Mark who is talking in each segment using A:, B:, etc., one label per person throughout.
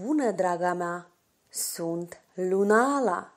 A: Bună, draga mea! Sunt Lunala!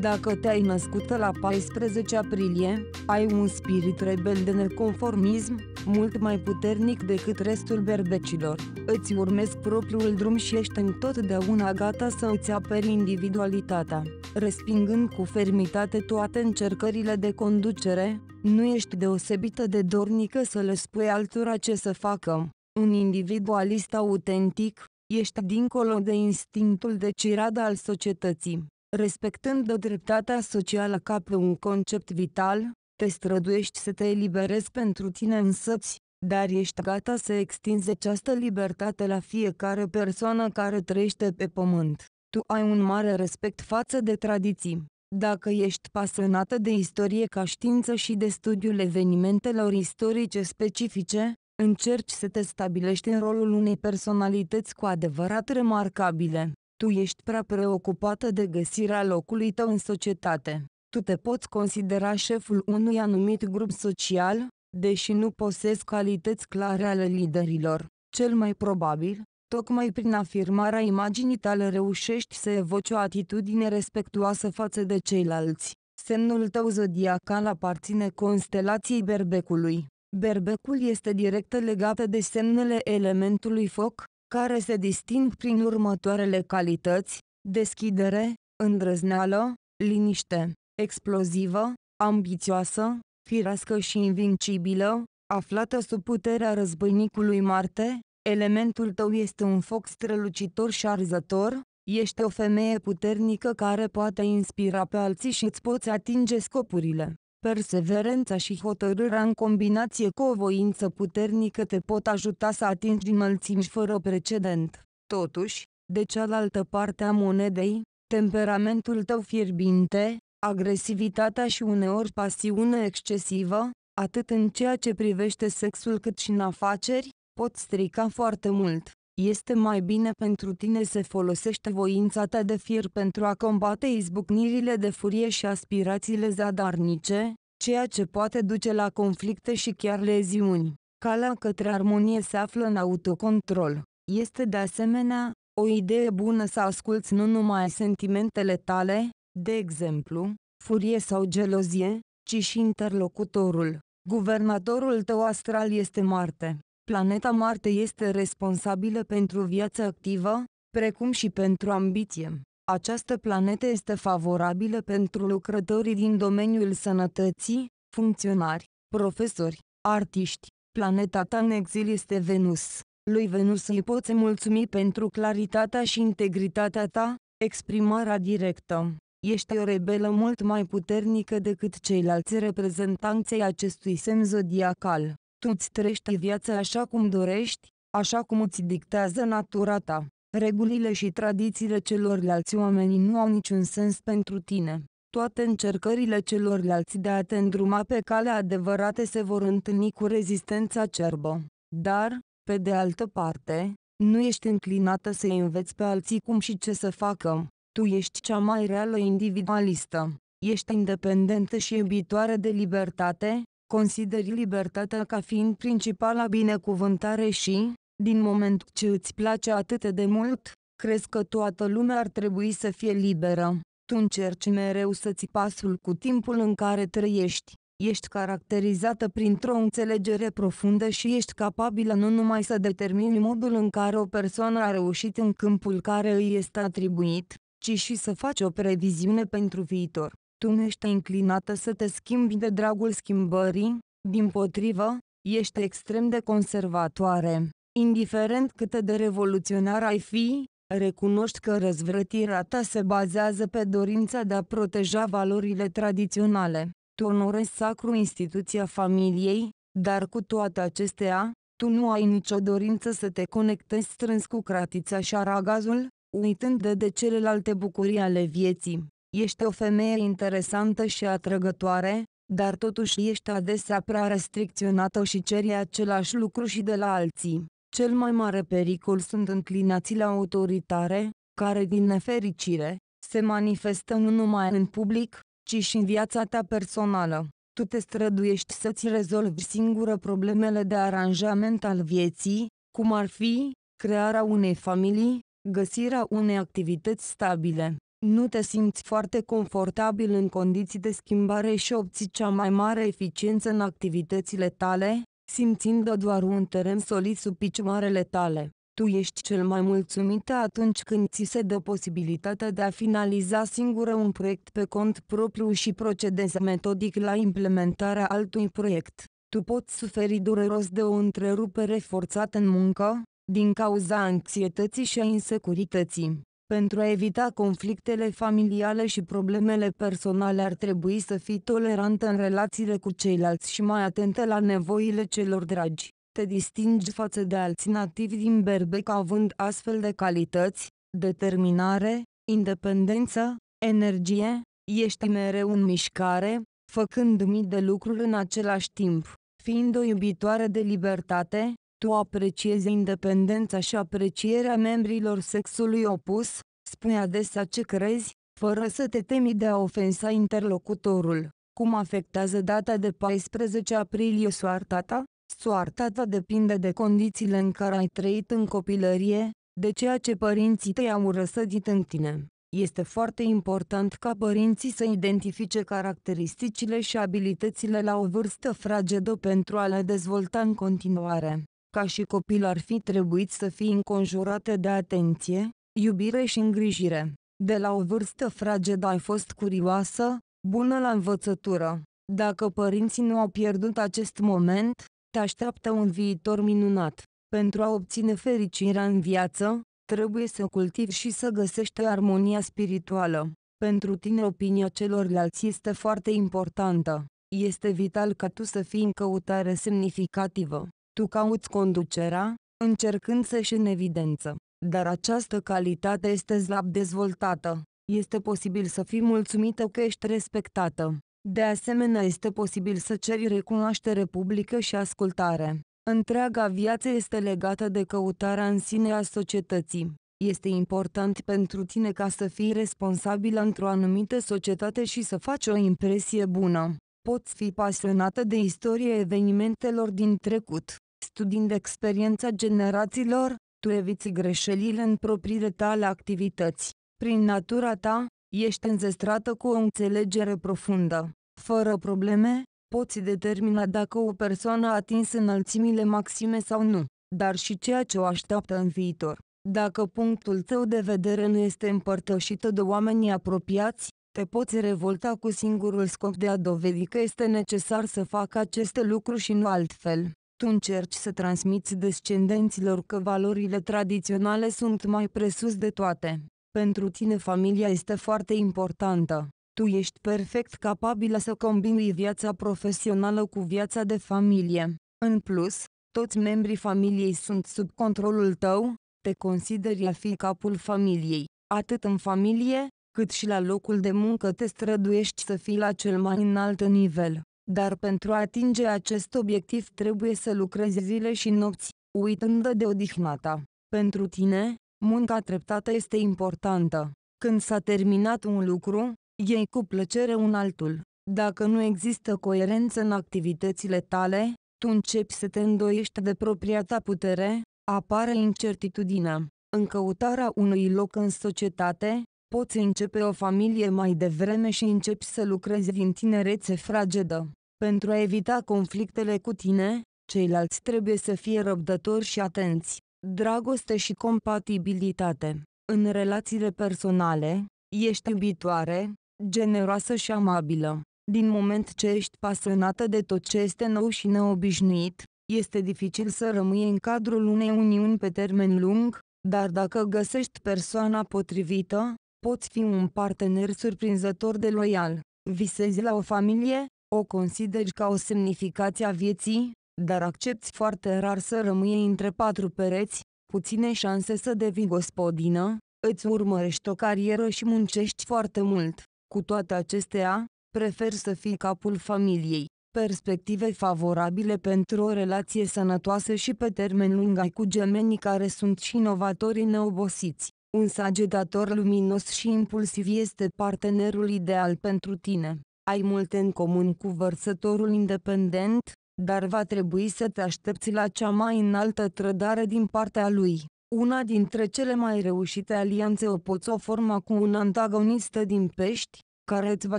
A: Dacă te-ai născut la 14 aprilie, ai un spirit rebel de neconformism, mult mai puternic decât restul berbecilor. Îți urmezi propriul drum și ești întotdeauna gata să îți aperi individualitatea, respingând cu fermitate toate încercările de conducere, nu ești deosebită de dornică să le spui altora ce să facă, un individualist autentic, ești dincolo de instinctul de cirad al societății. Respectând dreptatea socială ca pe un concept vital, te străduiești să te eliberezi pentru tine însăți, dar ești gata să extinzi această libertate la fiecare persoană care trăiește pe pământ. Tu ai un mare respect față de tradiții. Dacă ești pasionată de istorie ca știință și de studiul evenimentelor istorice specifice, Încerci să te stabilești în rolul unei personalități cu adevărat remarcabile. Tu ești prea preocupată de găsirea locului tău în societate. Tu te poți considera șeful unui anumit grup social, deși nu posezi calități clare ale liderilor. Cel mai probabil, tocmai prin afirmarea imaginii tale reușești să evoci o atitudine respectuoasă față de ceilalți. Semnul tău zodiacal aparține constelației berbecului. Berbecul este direct legat de semnele elementului foc, care se disting prin următoarele calități, deschidere, îndrăzneală, liniște, explozivă, ambițioasă, firească și invincibilă, aflată sub puterea războinicului Marte, elementul tău este un foc strălucitor și arzător, ești o femeie puternică care poate inspira pe alții și îți poți atinge scopurile. Perseverența și hotărârea în combinație cu o voință puternică te pot ajuta să atingi înălțimi fără precedent. Totuși, de cealaltă parte a monedei, temperamentul tău fierbinte, agresivitatea și uneori pasiune excesivă, atât în ceea ce privește sexul cât și în afaceri, pot strica foarte mult. Este mai bine pentru tine să folosești voința ta de fier pentru a combate izbucnirile de furie și aspirațiile zadarnice, ceea ce poate duce la conflicte și chiar leziuni. Calea către armonie se află în autocontrol. Este de asemenea o idee bună să asculți nu numai sentimentele tale, de exemplu, furie sau gelozie, ci și interlocutorul. Guvernatorul tău astral este Marte. Planeta Marte este responsabilă pentru viața activă, precum și pentru ambiție. Această planetă este favorabilă pentru lucrătorii din domeniul sănătății, funcționari, profesori, artiști. Planeta ta în exil este Venus. Lui Venus îi poți mulțumi pentru claritatea și integritatea ta, exprimarea directă. Ești o rebelă mult mai puternică decât ceilalți reprezentanței acestui semn zodiacal. Tu îți trăiești viața așa cum dorești, așa cum îți dictează natura ta. Regulile și tradițiile celorlalți oameni nu au niciun sens pentru tine. Toate încercările celorlalți de a te îndruma pe calea adevărate se vor întâlni cu rezistența cerbă. Dar, pe de altă parte, nu ești înclinată să înveți pe alții cum și ce să facă. Tu ești cea mai reală individualistă. Ești independentă și iubitoare de libertate, consideri libertatea ca fiind principala binecuvântare și, din moment ce îți place atât de mult, crezi că toată lumea ar trebui să fie liberă. Tu încerci mereu să ți pasul cu timpul în care trăiești. Ești caracterizată printr-o înțelegere profundă și ești capabilă nu numai să determini modul în care o persoană a reușit în câmpul care îi este atribuit, ci și să faci o previziune pentru viitor. Tu nu ești inclinată să te schimbi de dragul schimbării, din potrivă, ești extrem de conservatoare. Indiferent cât de revoluționar ai fi, recunoști că răzvrătirea ta se bazează pe dorința de a proteja valorile tradiționale. Tu onorezi sacru instituția familiei, dar cu toate acestea, tu nu ai nicio dorință să te conectezi strâns cu cratița și aragazul, uitând de, de celelalte bucurii ale vieții. Ești o femeie interesantă și atrăgătoare, dar totuși ești adesea prea restricționată și ceri același lucru și de la alții. Cel mai mare pericol sunt înclinațiile autoritare, care din nefericire, se manifestă nu numai în public, ci și în viața ta personală. Tu te străduiești să-ți rezolvi singură problemele de aranjament al vieții, cum ar fi, crearea unei familii, găsirea unei activități stabile. Nu te simți foarte confortabil în condiții de schimbare și obții cea mai mare eficiență în activitățile tale, simțind doar un teren solid sub picioarele tale. Tu ești cel mai mulțumit atunci când ți se dă posibilitatea de a finaliza singură un proiect pe cont propriu și procedezi metodic la implementarea altui proiect. Tu poți suferi dureros de o întrerupere forțată în muncă, din cauza anxietății și a insecurității. Pentru a evita conflictele familiale și problemele personale ar trebui să fii tolerant în relațiile cu ceilalți și mai atentă la nevoile celor dragi. Te distingi față de alți nativi din Berbec având astfel de calități, determinare, independență, energie, ești mereu în mișcare, făcând mii de lucruri în același timp. Fiind o iubitoare de libertate, tu apreciezi independența și aprecierea membrilor sexului opus, spui adesea ce crezi, fără să te temi de a ofensa interlocutorul. Cum afectează data de 14 aprilie soarta ta? Soarta ta depinde de condițiile în care ai trăit în copilărie, de ceea ce părinții tăi au răsădit în tine. Este foarte important ca părinții să identifice caracteristicile și abilitățile la o vârstă fragedă pentru a le dezvolta în continuare ca și copil ar fi trebuit să fie înconjurată de atenție, iubire și îngrijire. De la o vârstă fragedă ai fost curioasă, bună la învățătură. Dacă părinții nu au pierdut acest moment, te așteaptă un viitor minunat. Pentru a obține fericirea în viață, trebuie să cultivi și să găsești armonia spirituală. Pentru tine opinia celorlalți este foarte importantă. Este vital ca tu să fii în căutare semnificativă. Tu cauți conducerea, încercând să-și în evidență. Dar această calitate este slab dezvoltată. Este posibil să fii mulțumită că ești respectată. De asemenea, este posibil să ceri recunoaștere publică și ascultare. Întreaga viață este legată de căutarea în sine a societății. Este important pentru tine ca să fii responsabilă într-o anumită societate și să faci o impresie bună poți fi pasionată de istorie evenimentelor din trecut, studiind experiența generațiilor, tu eviți greșelile în propriile tale activități. Prin natura ta, ești înzestrată cu o înțelegere profundă. Fără probleme, poți determina dacă o persoană a atins înălțimile maxime sau nu, dar și ceea ce o așteaptă în viitor. Dacă punctul tău de vedere nu este împărtășit de oamenii apropiați, te poți revolta cu singurul scop de a dovedi că este necesar să facă acest lucru și nu altfel. Tu încerci să transmiți descendenților că valorile tradiționale sunt mai presus de toate. Pentru tine familia este foarte importantă. Tu ești perfect capabilă să combini viața profesională cu viața de familie. În plus, toți membrii familiei sunt sub controlul tău, te consideri a fi capul familiei, atât în familie, cât și la locul de muncă te străduiești să fii la cel mai înalt nivel. Dar pentru a atinge acest obiectiv trebuie să lucrezi zile și nopți, uitând de odihna ta. Pentru tine, munca treptată este importantă. Când s-a terminat un lucru, iei cu plăcere un altul. Dacă nu există coerență în activitățile tale, tu începi să te îndoiești de propria ta putere, apare incertitudinea. În căutarea unui loc în societate, Poți începe o familie mai devreme și începi să lucrezi din tinerețe fragedă. Pentru a evita conflictele cu tine, ceilalți trebuie să fie răbdători și atenți. Dragoste și compatibilitate. În relațiile personale, ești iubitoare, generoasă și amabilă. Din moment ce ești pasionată de tot ce este nou și neobișnuit, este dificil să rămâi în cadrul unei uniuni pe termen lung, dar dacă găsești persoana potrivită, poți fi un partener surprinzător de loial. Visezi la o familie, o consideri ca o semnificație a vieții, dar accepti foarte rar să rămâi între patru pereți, puține șanse să devii gospodină, îți urmărești o carieră și muncești foarte mult. Cu toate acestea, prefer să fii capul familiei. Perspective favorabile pentru o relație sănătoasă și pe termen lung ai cu gemenii care sunt și inovatori neobosiți. Un sagetator luminos și impulsiv este partenerul ideal pentru tine. Ai multe în comun cu vărsătorul independent, dar va trebui să te aștepți la cea mai înaltă trădare din partea lui. Una dintre cele mai reușite alianțe o poți o forma cu un antagonist din pești, care îți va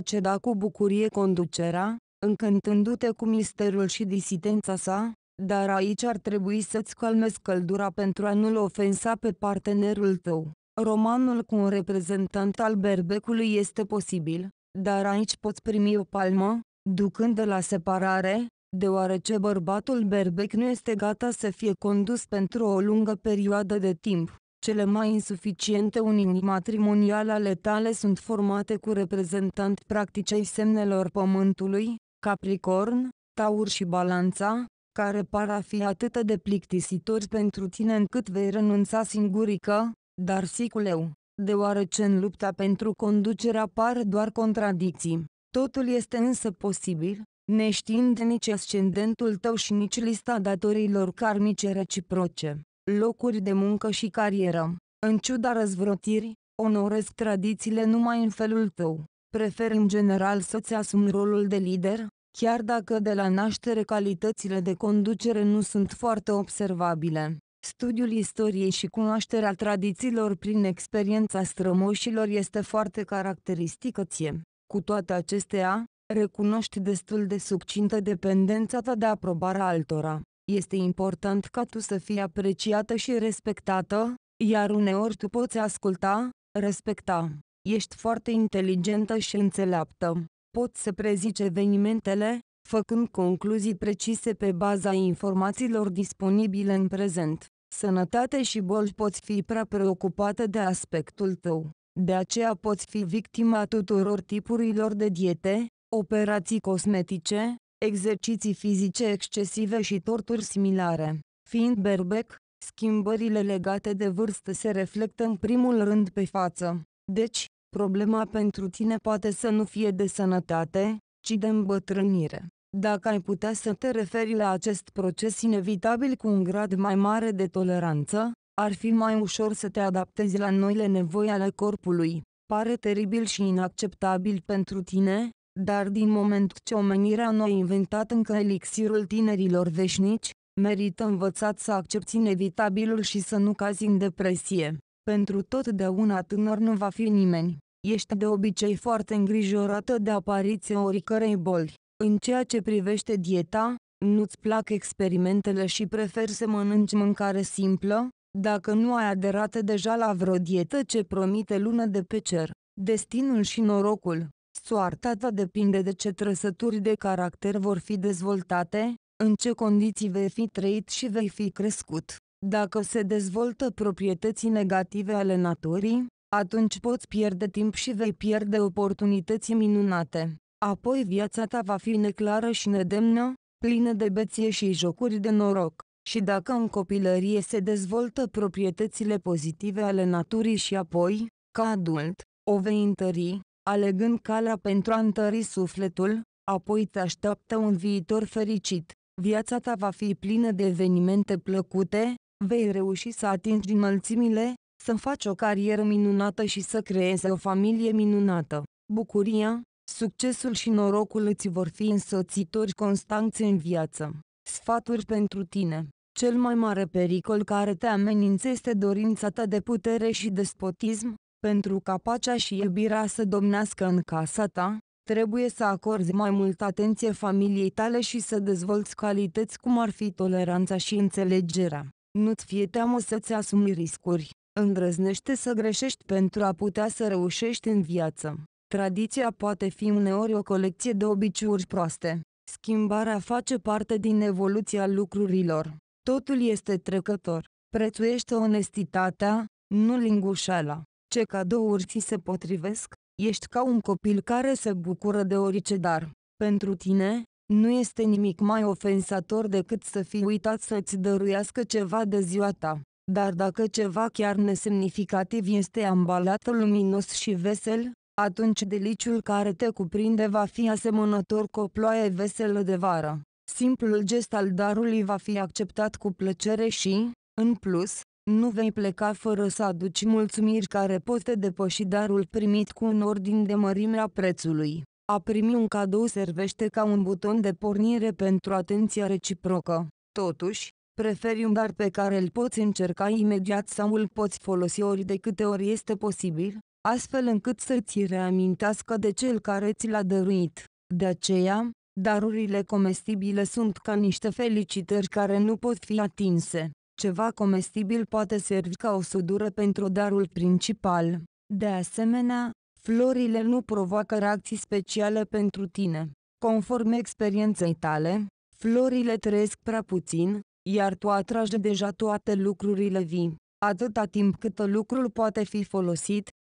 A: ceda cu bucurie conducerea, încântându-te cu misterul și disidența sa, dar aici ar trebui să-ți calmezi căldura pentru a nu-l ofensa pe partenerul tău. Romanul cu un reprezentant al berbecului este posibil, dar aici poți primi o palmă, ducând de la separare, deoarece bărbatul berbec nu este gata să fie condus pentru o lungă perioadă de timp. Cele mai insuficiente unii matrimoniale ale tale sunt formate cu reprezentant practicei semnelor pământului, Capricorn, Taur și Balanța, care par a fi atât de plictisitori pentru tine încât vei renunța singurică, dar siculeu, deoarece în lupta pentru conducere apar doar contradicții. Totul este însă posibil, neștiind nici ascendentul tău și nici lista datorilor karmice reciproce, locuri de muncă și carieră. În ciuda răzvrătirii, onoresc tradițiile numai în felul tău. Prefer în general să-ți asumi rolul de lider, chiar dacă de la naștere calitățile de conducere nu sunt foarte observabile. Studiul istoriei și cunoașterea tradițiilor prin experiența strămoșilor este foarte caracteristică ție. Cu toate acestea, recunoști destul de succintă dependența ta de aprobarea altora. Este important ca tu să fii apreciată și respectată, iar uneori tu poți asculta, respecta. Ești foarte inteligentă și înțeleaptă. Poți să prezici evenimentele, făcând concluzii precise pe baza informațiilor disponibile în prezent. Sănătate și boli poți fi prea preocupată de aspectul tău. De aceea poți fi victima tuturor tipurilor de diete, operații cosmetice, exerciții fizice excesive și torturi similare. Fiind berbec, schimbările legate de vârstă se reflectă în primul rând pe față. Deci, problema pentru tine poate să nu fie de sănătate, ci de îmbătrânire dacă ai putea să te referi la acest proces inevitabil cu un grad mai mare de toleranță, ar fi mai ușor să te adaptezi la noile nevoi ale corpului. Pare teribil și inacceptabil pentru tine, dar din moment ce omenirea nu a inventat încă elixirul tinerilor veșnici, merită învățat să accepti inevitabilul și să nu cazi în depresie. Pentru totdeauna tânăr nu va fi nimeni. Ești de obicei foarte îngrijorată de apariția oricărei boli. În ceea ce privește dieta, nu-ți plac experimentele și preferi să mănânci mâncare simplă? Dacă nu ai aderat deja la vreo dietă ce promite lună de pe cer, destinul și norocul, soarta ta depinde de ce trăsături de caracter vor fi dezvoltate, în ce condiții vei fi trăit și vei fi crescut. Dacă se dezvoltă proprietății negative ale naturii, atunci poți pierde timp și vei pierde oportunități minunate apoi viața ta va fi neclară și nedemnă, plină de beție și jocuri de noroc. Și dacă în copilărie se dezvoltă proprietățile pozitive ale naturii și apoi, ca adult, o vei întări, alegând calea pentru a întări sufletul, apoi te așteaptă un viitor fericit. Viața ta va fi plină de evenimente plăcute, vei reuși să atingi înălțimile, să faci o carieră minunată și să creezi o familie minunată. Bucuria, Succesul și norocul îți vor fi însoțitori constanți în viață. Sfaturi pentru tine Cel mai mare pericol care te amenință este dorința ta de putere și despotism, pentru ca pacea și iubirea să domnească în casa ta, trebuie să acorzi mai multă atenție familiei tale și să dezvolți calități cum ar fi toleranța și înțelegerea. Nu-ți fie teamă să-ți asumi riscuri. Îndrăznește să greșești pentru a putea să reușești în viață. Tradiția poate fi uneori o colecție de obiciuri proaste. Schimbarea face parte din evoluția lucrurilor. Totul este trecător. Prețuiește onestitatea, nu lingușala. Ce cadouri ți se potrivesc? Ești ca un copil care se bucură de orice dar. Pentru tine, nu este nimic mai ofensator decât să fii uitat să-ți dăruiască ceva de ziua ta. Dar dacă ceva chiar nesemnificativ este ambalat luminos și vesel, atunci deliciul care te cuprinde va fi asemănător cu o ploaie veselă de vară. Simplul gest al darului va fi acceptat cu plăcere și, în plus, nu vei pleca fără să aduci mulțumiri care pot te depăși darul primit cu un ordin de mărime a prețului. A primi un cadou servește ca un buton de pornire pentru atenția reciprocă. Totuși, preferi un dar pe care îl poți încerca imediat sau îl poți folosi ori de câte ori este posibil, astfel încât să ți reamintească de cel care ți l-a dăruit. De aceea, darurile comestibile sunt ca niște felicitări care nu pot fi atinse. Ceva comestibil poate servi ca o sudură pentru darul principal. De asemenea, florile nu provoacă reacții speciale pentru tine. Conform experienței tale, florile trăiesc prea puțin, iar tu atragi deja toate lucrurile vii. Atâta timp cât lucrul poate fi folosit,